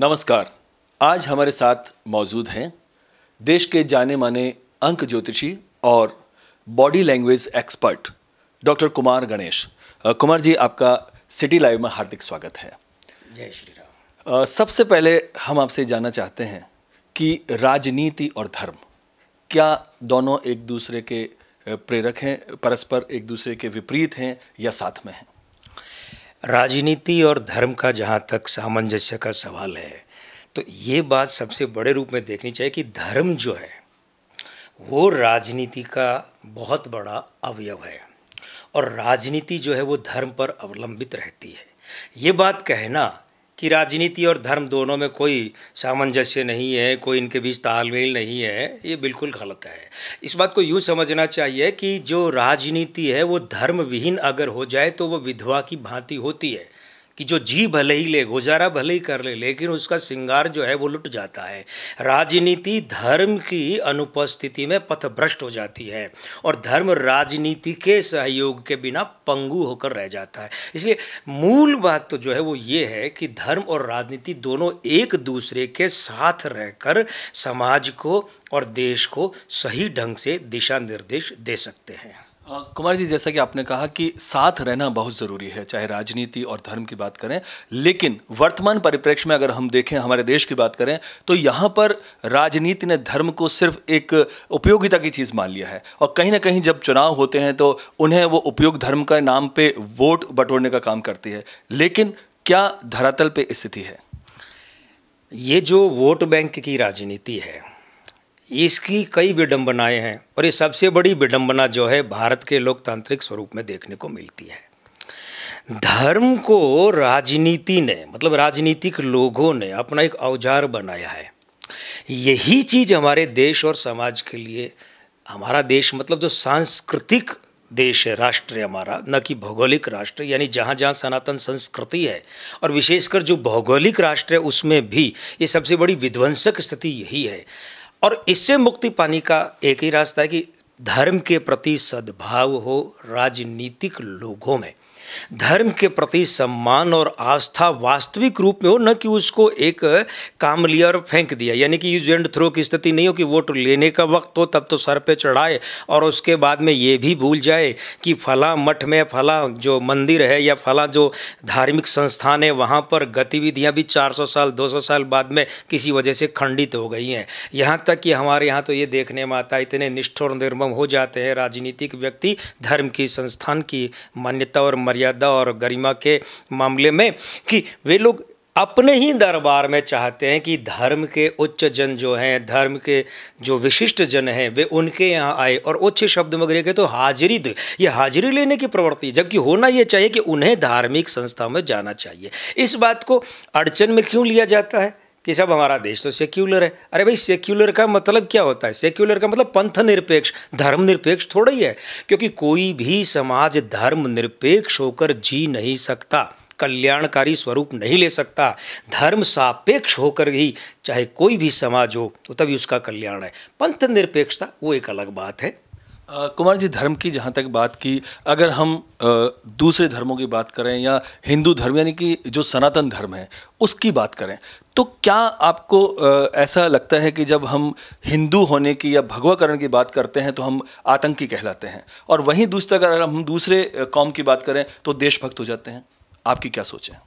नमस्कार आज हमारे साथ मौजूद हैं देश के जाने माने अंक ज्योतिषी और body language expert doctor Kumar Ganesh Kumar ji आपका सिटी लाइव में हार्दिक स्वागत है जय श्री राम सबसे पहले हम आपसे जानना चाहते हैं कि राजनीति और धर्म क्या दोनों एक दूसरे के प्रेरक हैं परस्पर एक दूसरे के विपरीत हैं या साथ में हैं राजनीति और धर्म का जहाँ तक सामंजस्य का सवाल है तो ये बात सबसे बड़े रूप में देखनी चाहिए कि धर्म जो है वो राजनीति का बहुत बड़ा अवयव है और राजनीति जो है वो धर्म पर अवलंबित रहती है ये बात कहना कि राजनीति और धर्म दोनों में कोई सामंजस्य नहीं है कोई इनके बीच तालमेल नहीं है ये बिल्कुल गलत है इस बात को यूँ समझना चाहिए कि जो राजनीति है वो धर्म विहीन अगर हो जाए तो वो विधवा की भांति होती है कि जो जी भले ही ले गुजारा भले ही कर ले लेकिन उसका श्रृंगार जो है वो लुट जाता है राजनीति धर्म की अनुपस्थिति में पथभ्रष्ट हो जाती है और धर्म राजनीति के सहयोग के बिना पंगु होकर रह जाता है इसलिए मूल बात तो जो है वो ये है कि धर्म और राजनीति दोनों एक दूसरे के साथ रहकर समाज को और देश को सही ढंग से दिशा निर्देश दे सकते हैं कुमार जी जैसा कि आपने कहा कि साथ रहना बहुत ज़रूरी है चाहे राजनीति और धर्म की बात करें लेकिन वर्तमान परिप्रेक्ष्य में अगर हम देखें हमारे देश की बात करें तो यहाँ पर राजनीति ने धर्म को सिर्फ एक उपयोगिता की चीज़ मान लिया है और कहीं ना कहीं जब चुनाव होते हैं तो उन्हें वो उपयोग धर्म के नाम पर वोट बटोरने का काम करती है लेकिन क्या धरातल पर स्थिति है ये जो वोट बैंक की राजनीति है इसकी कई विडंबनाएं हैं और ये सबसे बड़ी विडम्बना जो है भारत के लोकतांत्रिक स्वरूप में देखने को मिलती है धर्म को राजनीति ने मतलब राजनीतिक लोगों ने अपना एक औजार बनाया है यही चीज़ हमारे देश और समाज के लिए हमारा देश मतलब जो सांस्कृतिक देश है राष्ट्र है हमारा न कि भौगोलिक राष्ट्र यानी जहाँ जहाँ सनातन संस्कृति है और विशेषकर जो भौगोलिक राष्ट्र है उसमें भी ये सबसे बड़ी विध्वंसक स्थिति यही है और इससे मुक्ति पाने का एक ही रास्ता है कि धर्म के प्रति सद्भाव हो राजनीतिक लोगों में धर्म के प्रति सम्मान और आस्था वास्तविक रूप में हो न कि उसको एक काम लिया और फेंक दिया यानी कि यूज एंड थ्रो की स्थिति नहीं हो कि वोट लेने का वक्त हो तब तो सर पे चढ़ाए और उसके बाद में ये भी भूल जाए कि फला मठ में फला जो मंदिर है या फला जो धार्मिक संस्थान है वहाँ पर गतिविधियाँ भी चार साल दो साल बाद में किसी वजह से खंडित हो गई हैं यहाँ तक कि हमारे यहाँ तो ये देखने में आता है इतने निष्ठुर निर्मम हो जाते हैं राजनीतिक व्यक्ति धर्म की संस्थान की मान्यता और मर्या मर्यादा और गरिमा के मामले में कि वे लोग अपने ही दरबार में चाहते हैं कि धर्म के उच्च जन जो हैं धर्म के जो विशिष्ट जन हैं वे उनके यहाँ आए और उच्च शब्द में के तो हाजिरी दे ये हाजिरी लेने की प्रवृत्ति जबकि होना ये चाहिए कि उन्हें धार्मिक संस्था में जाना चाहिए इस बात को अड़चन में क्यों लिया जाता है कि सब हमारा देश तो सेक्युलर है अरे भाई सेक्युलर का मतलब क्या होता है सेक्युलर का मतलब पंथ निरपेक्ष धर्म निरपेक्ष थोड़ा ही है क्योंकि कोई भी समाज धर्म निरपेक्ष होकर जी नहीं सकता कल्याणकारी स्वरूप नहीं ले सकता धर्म सापेक्ष होकर ही चाहे कोई भी समाज हो तो तभी उसका कल्याण है पंथ निरपेक्षता वो एक अलग बात है कुमार जी धर्म की जहाँ तक बात की अगर हम आ, दूसरे धर्मों की बात करें या हिंदू धर्म यानी कि जो सनातन धर्म है उसकी बात करें तो क्या आपको ऐसा लगता है कि जब हम हिंदू होने की या भगवाकरण की बात करते हैं तो हम आतंकी कहलाते हैं और वहीं दूसरा अगर हम दूसरे कौम की बात करें तो देशभक्त हो जाते हैं आपकी क्या सोच है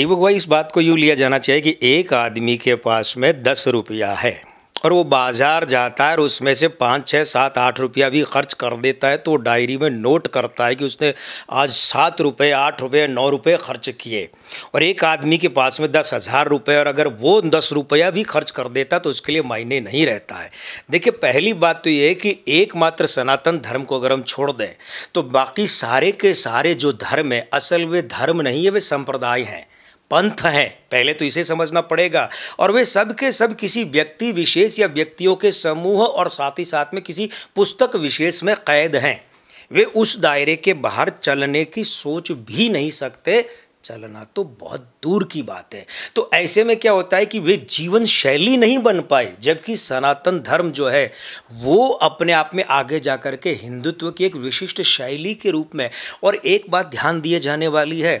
दीपक भाई इस बात को यूँ लिया जाना चाहिए कि एक आदमी के पास में दस रुपया है और वो बाज़ार जाता है और उसमें से पाँच छः सात आठ रुपया भी खर्च कर देता है तो वो डायरी में नोट करता है कि उसने आज सात रुपये आठ रुपये नौ रुपये खर्च किए और एक आदमी के पास में दस हज़ार रुपये और अगर वो दस रुपया भी खर्च कर देता तो उसके लिए मायने नहीं रहता है देखिए पहली बात तो ये है कि एकमात्र सनातन धर्म को अगर हम छोड़ दें तो बाकी सारे के सारे जो धर्म है असल वे धर्म नहीं है वे संप्रदाय हैं पंथ हैं पहले तो इसे समझना पड़ेगा और वे सब के सब किसी व्यक्ति विशेष या व्यक्तियों के समूह और साथ ही साथ में किसी पुस्तक विशेष में कैद हैं वे उस दायरे के बाहर चलने की सोच भी नहीं सकते चलना तो बहुत दूर की बात है तो ऐसे में क्या होता है कि वे जीवन शैली नहीं बन पाए जबकि सनातन धर्म जो है वो अपने आप में आगे जा कर के हिंदुत्व की एक विशिष्ट शैली के रूप में और एक बात ध्यान दिए जाने वाली है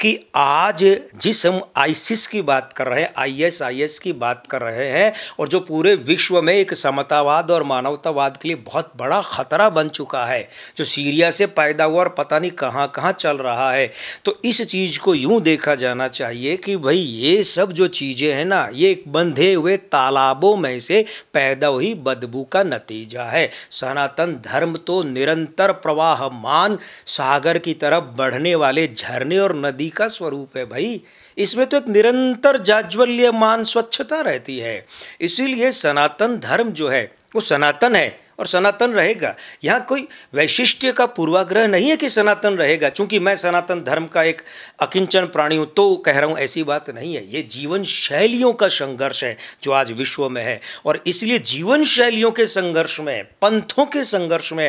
कि आज जिस हम आईसिस की बात कर रहे हैं आईएसआईएस की बात कर रहे हैं और जो पूरे विश्व में एक समतावाद और मानवतावाद के लिए बहुत बड़ा ख़तरा बन चुका है जो सीरिया से पैदा हुआ और पता नहीं कहाँ कहाँ चल रहा है तो इस चीज़ को यूँ देखा जाना चाहिए कि भाई ये सब जो चीज़ें हैं ना ये एक बंधे हुए तालाबों में से पैदा हुई बदबू का नतीजा है सनातन धर्म तो निरंतर प्रवाहमान सागर की तरफ बढ़ने वाले झरने और नदी नदी का स्वरूप है भाई इसमें तो एक निरंतर जाज्वल्यमान स्वच्छता रहती है इसीलिए सनातन धर्म जो है वो सनातन है और सनातन रहेगा यहाँ कोई वैशिष्ट्य का पूर्वाग्रह नहीं है कि सनातन रहेगा क्योंकि मैं सनातन धर्म का एक अकिंचन प्राणी हूँ तो कह रहा हूँ ऐसी बात नहीं है ये जीवन शैलियों का संघर्ष है जो आज विश्व में है और इसलिए जीवन शैलियों के संघर्ष में पंथों के संघर्ष में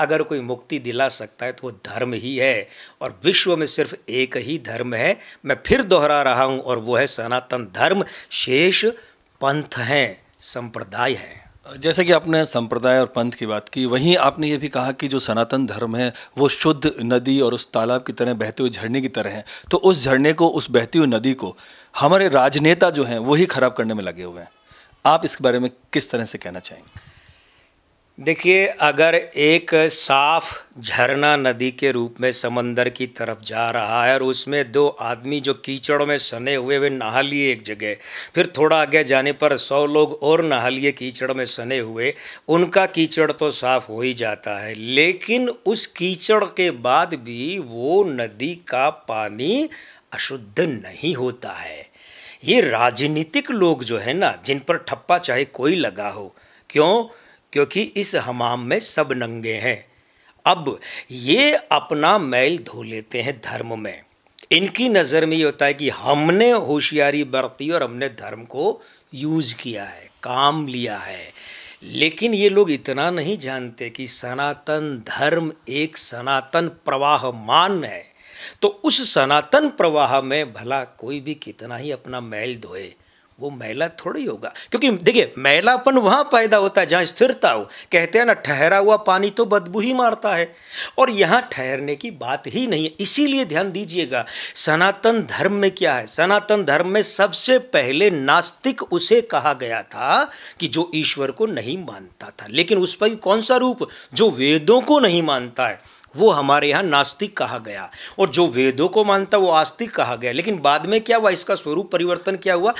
अगर कोई मुक्ति दिला सकता है तो वो धर्म ही है और विश्व में सिर्फ एक ही धर्म है मैं फिर दोहरा रहा हूँ और वो है सनातन धर्म शेष पंथ हैं संप्रदाय हैं जैसे कि आपने संप्रदाय और पंथ की बात की वहीं आपने ये भी कहा कि जो सनातन धर्म है वो शुद्ध नदी और उस तालाब की तरह बहते हुए झरने की तरह है तो उस झरने को उस बहती हुई नदी को हमारे राजनेता जो हैं वही खराब करने में लगे हुए हैं आप इसके बारे में किस तरह से कहना चाहेंगे देखिए अगर एक साफ झरना नदी के रूप में समंदर की तरफ जा रहा है और उसमें दो आदमी जो कीचड़ में सने हुए वे नहा लिए एक जगह फिर थोड़ा आगे जाने पर सौ लोग और नहा लिए कीचड़ में सने हुए उनका कीचड़ तो साफ हो ही जाता है लेकिन उस कीचड़ के बाद भी वो नदी का पानी अशुद्ध नहीं होता है ये राजनीतिक लोग जो है ना जिन पर ठप्पा चाहे कोई लगा हो क्यों क्योंकि इस हमाम में सब नंगे हैं अब ये अपना मैल धो लेते हैं धर्म में इनकी नज़र में ये होता है कि हमने होशियारी बरती और हमने धर्म को यूज़ किया है काम लिया है लेकिन ये लोग इतना नहीं जानते कि सनातन धर्म एक सनातन प्रवाह मान है तो उस सनातन प्रवाह में भला कोई भी कितना ही अपना मैल धोए वो मैला थोड़ी होगा क्योंकि देखिए मैलापन वहाँ पैदा होता है जहाँ स्थिरता हो कहते हैं ना ठहरा हुआ पानी तो बदबू ही मारता है और यहाँ ठहरने की बात ही नहीं है इसीलिए ध्यान दीजिएगा सनातन धर्म में क्या है सनातन धर्म में सबसे पहले नास्तिक उसे कहा गया था कि जो ईश्वर को नहीं मानता था लेकिन उस पर कौन सा रूप जो वेदों को नहीं मानता है वो हमारे यहाँ नास्तिक कहा गया और जो वेदों को मानता वो आस्तिक कहा गया लेकिन बाद में क्या हुआ इसका स्वरूप परिवर्तन क्या हुआ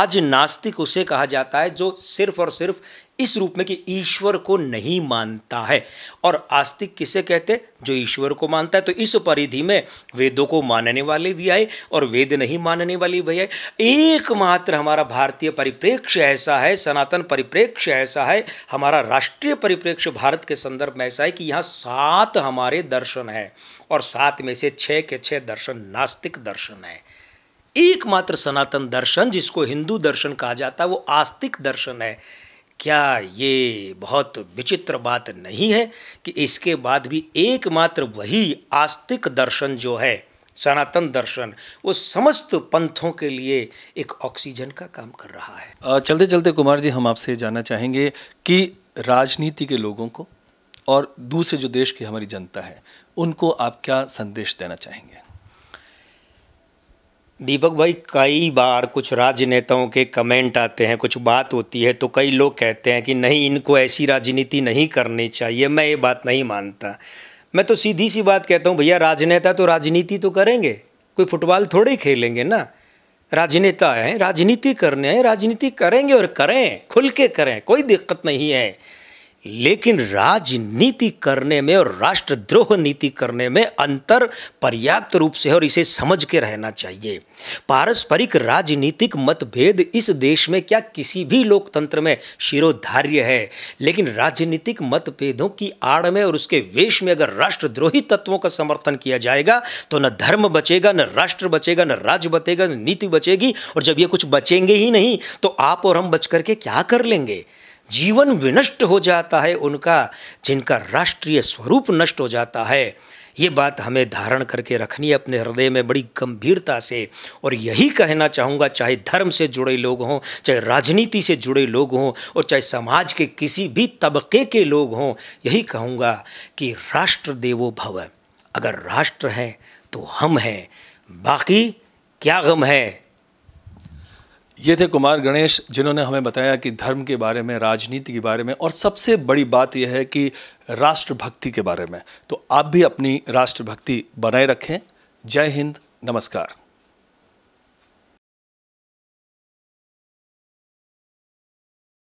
आज नास्तिक उसे कहा जाता है जो सिर्फ और सिर्फ इस रूप में कि ईश्वर को नहीं मानता है और आस्तिक किसे कहते जो ईश्वर को मानता है तो इस परिधि में वेदों को मानने वाले भी आए और वेद नहीं मानने वाले भी आए एकमात्र हमारा भारतीय परिप्रेक्ष्य ऐसा है सनातन परिप्रेक्ष्य ऐसा है हमारा राष्ट्रीय परिप्रेक्ष्य भारत के संदर्भ में ऐसा है कि यहाँ सात हमारे दर्शन है और सात में से छः के छः दर्शन नास्तिक दर्शन है एकमात्र सनातन दर्शन जिसको हिंदू दर्शन कहा जाता है वो आस्तिक दर्शन है क्या ये बहुत विचित्र बात नहीं है कि इसके बाद भी एकमात्र वही आस्तिक दर्शन जो है सनातन दर्शन वो समस्त पंथों के लिए एक ऑक्सीजन का काम कर रहा है चलते चलते कुमार जी हम आपसे जानना चाहेंगे कि राजनीति के लोगों को और दूसरे जो देश की हमारी जनता है उनको आप क्या संदेश देना चाहेंगे दीपक भाई कई बार कुछ राजनेताओं के कमेंट आते हैं कुछ बात होती है तो कई लोग कहते हैं कि नहीं इनको ऐसी राजनीति नहीं करनी चाहिए मैं ये बात नहीं मानता मैं तो सीधी सी बात कहता हूँ भैया राजनेता तो राजनीति तो करेंगे कोई फुटबॉल थोड़े ही खेलेंगे ना राजनेता हैं राजनीति करने हैं राजनीति करेंगे और करें खुल के करें कोई दिक्कत नहीं है लेकिन राजनीति करने में और राष्ट्रद्रोह नीति करने में अंतर पर्याप्त रूप से और इसे समझ के रहना चाहिए पारस्परिक राजनीतिक मतभेद इस देश में क्या किसी भी लोकतंत्र में शिरोधार्य है लेकिन राजनीतिक मतभेदों की आड़ में और उसके वेश में अगर राष्ट्रद्रोही तत्वों का समर्थन किया जाएगा तो न धर्म बचेगा न राष्ट्र बचेगा न राज्य बचेगा न नीति बचेगी और जब ये कुछ बचेंगे ही नहीं तो आप और हम बच करके क्या कर लेंगे जीवन विनष्ट हो जाता है उनका जिनका राष्ट्रीय स्वरूप नष्ट हो जाता है ये बात हमें धारण करके रखनी है अपने हृदय में बड़ी गंभीरता से और यही कहना चाहूँगा चाहे धर्म से जुड़े लोग हों चाहे राजनीति से जुड़े लोग हों और चाहे समाज के किसी भी तबके के लोग हों यही कहूँगा कि राष्ट्र देवो भव अगर राष्ट्र हैं तो हम हैं बाकी क्या गम है ये थे कुमार गणेश जिन्होंने हमें बताया कि धर्म के बारे में राजनीति के बारे में और सबसे बड़ी बात यह है कि राष्ट्रभक्ति के बारे में तो आप भी अपनी राष्ट्रभक्ति बनाए रखें जय हिंद नमस्कार